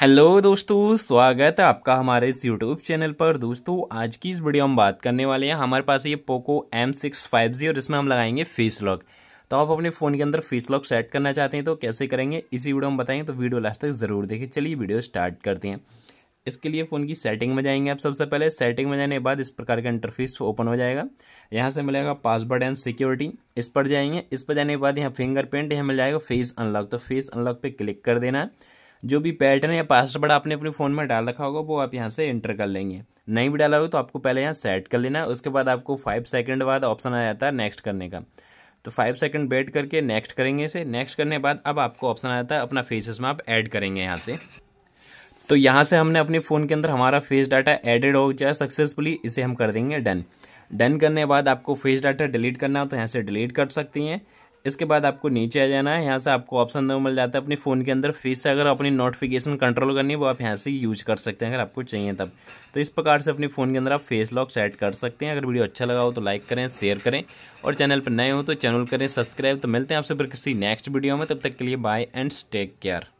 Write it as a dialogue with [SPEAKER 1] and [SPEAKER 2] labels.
[SPEAKER 1] hello दोस्तों स्वागत है आपका हमारे इस यूट्यूब चैनल पर दोस्तों आज की इस वीडियो हम बात करने वाले हैं हमारे पास ये Poco M six five G और इसमें हम लगाएंगे फेस लॉक तो आप अपने फ़ोन के अंदर फेस लॉक सेट करना चाहते हैं तो कैसे करेंगे इसी वीडियो में बताएंगे तो वीडियो लास्ट तक ज़रूर देखें चलिए वीडियो स्टार्ट करते हैं इसके लिए फ़ोन की सेटिंग में जाएंगे आप सबसे पहले सेटिंग में जाने के बाद इस प्रकार का इंटरफेस ओपन हो जाएगा यहाँ से मिलेगा पासवर्ड एंड सिक्योरिटी इस पर जाएंगे इस पर जाने के बाद यहाँ फिंगरप्रिंट यहाँ मिल जाएगा फेस अनलॉक तो फेस अनलॉक पर क्लिक कर देना है जो भी पैटर्न या पासवर्ड आपने अपने फ़ोन में डाल रखा होगा वो आप यहाँ से एंटर कर लेंगे नहीं भी डाला होगा तो आपको पहले यहाँ सेट कर लेना है उसके बाद आपको फाइव सेकेंड बाद ऑप्शन आ जाता है नेक्स्ट करने का तो फाइव सेकंड वेट करके नेक्स्ट करेंगे इसे नेक्स्ट करने के बाद अब आपको ऑप्शन आ जाता है अपना फेसेस में आप ऐड करेंगे यहाँ से तो यहाँ से हमने अपने फ़ोन के अंदर हमारा फेस डाटा एडेड हो जाए सक्सेसफुली इसे हम कर देंगे डन डन करने के बाद आपको फेस डाटा डिलीट करना हो तो यहाँ से डिलीट कर सकती हैं इसके बाद आपको नीचे आ जाना है यहाँ से आपको ऑप्शन मिल जाता है अपने फ़ोन के अंदर फीस से अगर अपनी नोटिफिकेशन कंट्रोल करनी है वो आप यहाँ से यूज कर सकते हैं अगर आपको चाहिए तब तो इस प्रकार से अपने फ़ोन के अंदर आप फेस लॉक सेट कर सकते हैं अगर वीडियो अच्छा लगा हो तो लाइक करें शेयर करें और चैनल पर नए हो तो चैनल करें सब्सक्राइब तो मिलते हैं आपसे फिर किसी नेक्स्ट वीडियो में तब तक के लिए बाय एंड टेक केयर